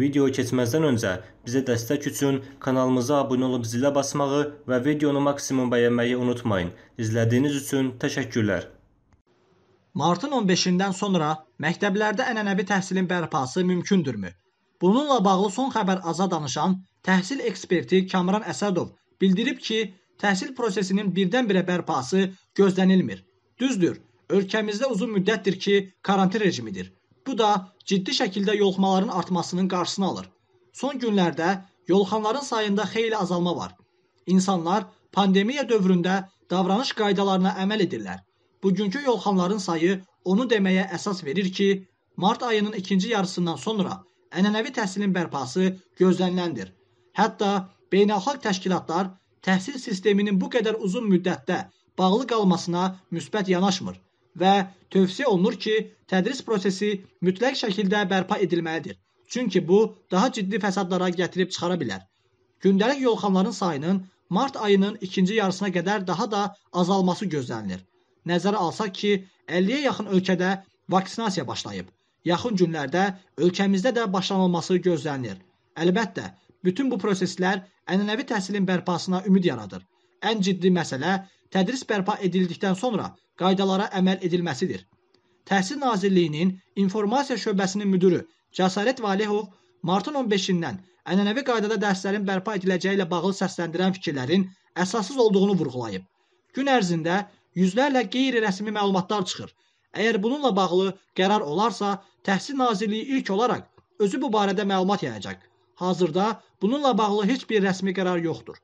Videoyu keçməzdən öncə bizə dəstək üçün kanalımıza abunə olub zilə basmağı və videonu maksimum bəyənməyi unutmayın. İzlədiyiniz üçün təşəkkürlər. Martın 15-dən sonra məktəblərdə ənənəvi təhsilin bərpası mümkündürmü? Bununla bağlı son xəbər aza danışan təhsil eksperti Kamran Əsədov bildirib ki, təhsil prosesinin birdən-birə bərpası gözlənilmir. Düzdür, ölkəmizdə uzun müddətdir ki, karantin rejimidir. Bu da ciddi şəkildə yolxmaların artmasının qarşısını alır. Son günlərdə yolxanların sayında xeyli azalma var. İnsanlar pandemiya dövründə davranış qaydalarına əməl edirlər. Bugünkü yolxanların sayı onu deməyə əsas verir ki, mart ayının ikinci yarısından sonra ənənəvi təhsilin bərpası gözləniləndir. Hətta beynəlxalq təşkilatlar təhsil sisteminin bu qədər uzun müddətdə bağlı qalmasına müsbət yanaşmır və tövsiyə olunur ki, tədris prosesi mütləq şəkildə bərpa edilməlidir. Çünki bu daha ciddi fəsadlara gətirib çıxara bilər. Gündəlik yolxanların sayının mart ayının ikinci yarısına qədər daha da azalması gözlənilir. Nəzərə alsaq ki, 50-yə yaxın ölkədə vaksinasiya başlayıb. Yaxın günlərdə ölkəmizdə də başlanılması gözlənilir. Əlbəttə, bütün bu proseslər ənənəvi təhsilin bərpasına ümid yaradır. Ən ciddi məsələ tədris bərpa edildikdən sonra qaydalara əməl edilməsidir. Təhsil Nazirliyinin informasiya şöbəsinin müdürü Cəsarət Valehov martın 15-dən ənənəvi qaydada dərslərin bərpa ediləcəyi ilə bağlı səsləndirən fikirlərin əsassız olduğunu vurğulayıb. Gün ərzində yüzlərlə qeyri-rəsmi məlumatlar çıxır. Əgər bununla bağlı qərar olarsa, Təhsil Nazirliyi ilk olaraq özü bu barədə məlumat yayacaq. Hazırda bununla bağlı heç bir rəsmi qərar yoxdur.